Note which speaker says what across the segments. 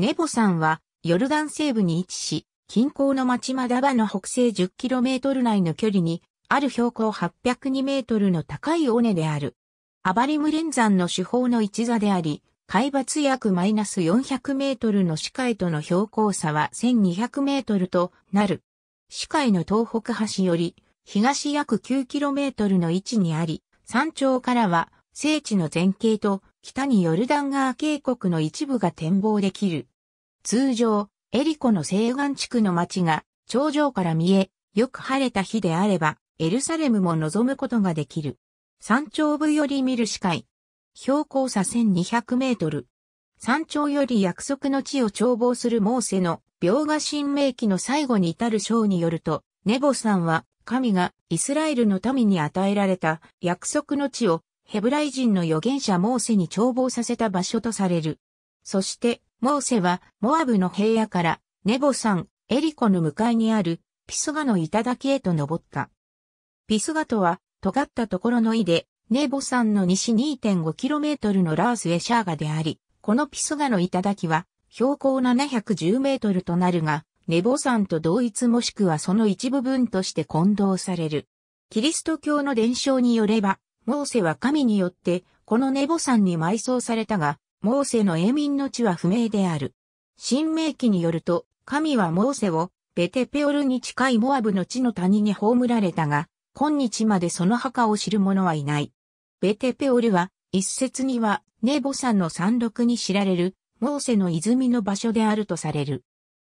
Speaker 1: ネボさんは、ヨルダン西部に位置し、近郊の町マダバの北西 10km 内の距離に、ある標高802メートルの高い尾根である。アバリム連山の主法の一座であり、海抜約マイナス400メートルの視界との標高差は1200メートルとなる。視界の東北端より、東約 9km の位置にあり、山頂からは、聖地の前景と、北にヨルダン川渓谷の一部が展望できる。通常、エリコの西岸地区の町が頂上から見え、よく晴れた日であれば、エルサレムも望むことができる。山頂部より見る視界。標高差1200メートル。山頂より約束の地を眺望するモーセの描画神明記の最後に至る章によると、ネボさんは神がイスラエルの民に与えられた約束の地をヘブライ人の預言者モーセに眺望させた場所とされる。そしてモーセは、モアブの平野から、ネボ山、エリコの向かいにある、ピスガの頂へと登った。ピスガとは、尖ったところの井で、ネボ山の西 2.5km のラースエシャーガであり、このピスガの頂は、標高710メートルとなるが、ネボ山と同一もしくはその一部分として混同される。キリスト教の伝承によれば、モーセは神によって、このネボ山に埋葬されたが、モーセの永民の地は不明である。新明記によると、神はモーセを、ベテペオルに近いモアブの地の谷に葬られたが、今日までその墓を知る者はいない。ベテペオルは、一説には、ネボ山の山麓に知られる、モーセの泉の場所であるとされる。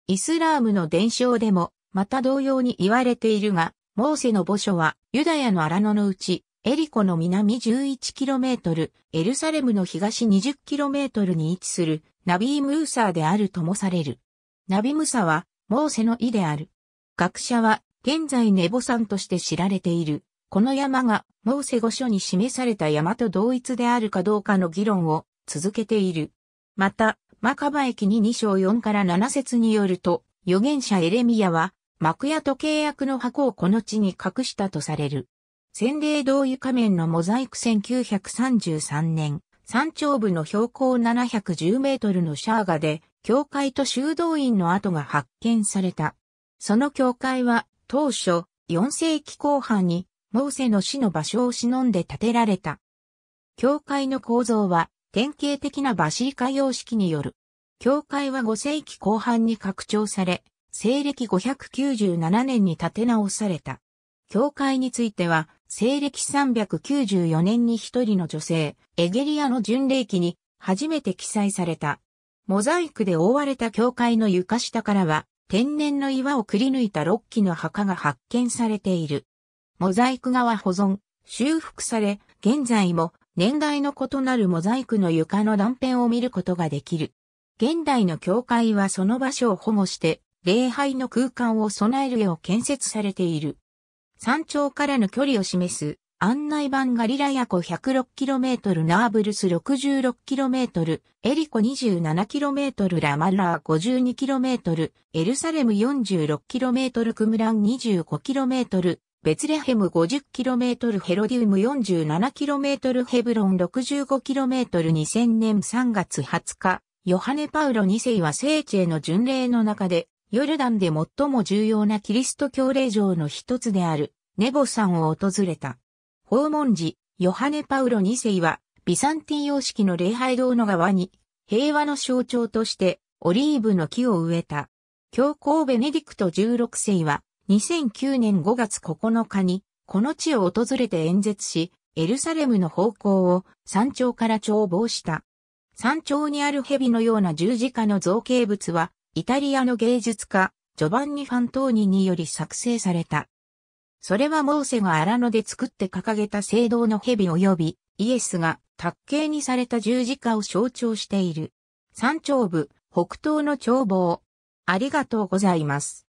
Speaker 1: イスラームの伝承でも、また同様に言われているが、モーセの墓所は、ユダヤの荒野のうち、エリコの南 11km、エルサレムの東 20km に位置するナビー・ムーサーであるともされる。ナビムサは、モーセの意である。学者は、現在ネボ山として知られている。この山が、モーセ御書に示された山と同一であるかどうかの議論を続けている。また、マカバ駅に2章4から7節によると、預言者エレミアは、幕屋と契約の箱をこの地に隠したとされる。洗礼同湯仮面のモザイク1933年、山頂部の標高710メートルのシャーガで、教会と修道院の跡が発見された。その教会は、当初、4世紀後半に、モーセの死の場所を忍んで建てられた。教会の構造は、典型的なバシーカ様式による。教会は5世紀後半に拡張され、西暦597年に建て直された。教会については、西暦394年に一人の女性、エゲリアの巡礼記に初めて記載された。モザイクで覆われた教会の床下からは、天然の岩をくり抜いた6基の墓が発見されている。モザイク画は保存、修復され、現在も年代の異なるモザイクの床の断片を見ることができる。現代の教会はその場所を保護して、礼拝の空間を備えるよう建設されている。山頂からの距離を示す案内板ガリラヤ湖 106km ナーブルス 66km、エリコ 27km ラマラー 52km、エルサレム 46km クムラン 25km、ベツレヘム 50km ヘロディウム 47km ヘブロン 65km2000 年3月20日、ヨハネ・パウロ2世は聖地への巡礼の中でヨルダンで最も重要なキリスト教令場の一つであるネボ山を訪れた。訪問時、ヨハネ・パウロ2世は、ビサンティン様式の礼拝堂の側に、平和の象徴としてオリーブの木を植えた。教皇ベネディクト16世は、2009年5月9日に、この地を訪れて演説し、エルサレムの方向を山頂から眺望した。山頂にある蛇のような十字架の造形物は、イタリアの芸術家、ジョバンニ・ファントーニにより作成された。それはモーセがアラノで作って掲げた聖堂の蛇及びイエスが卓形にされた十字架を象徴している。山頂部、北東の眺望。ありがとうございます。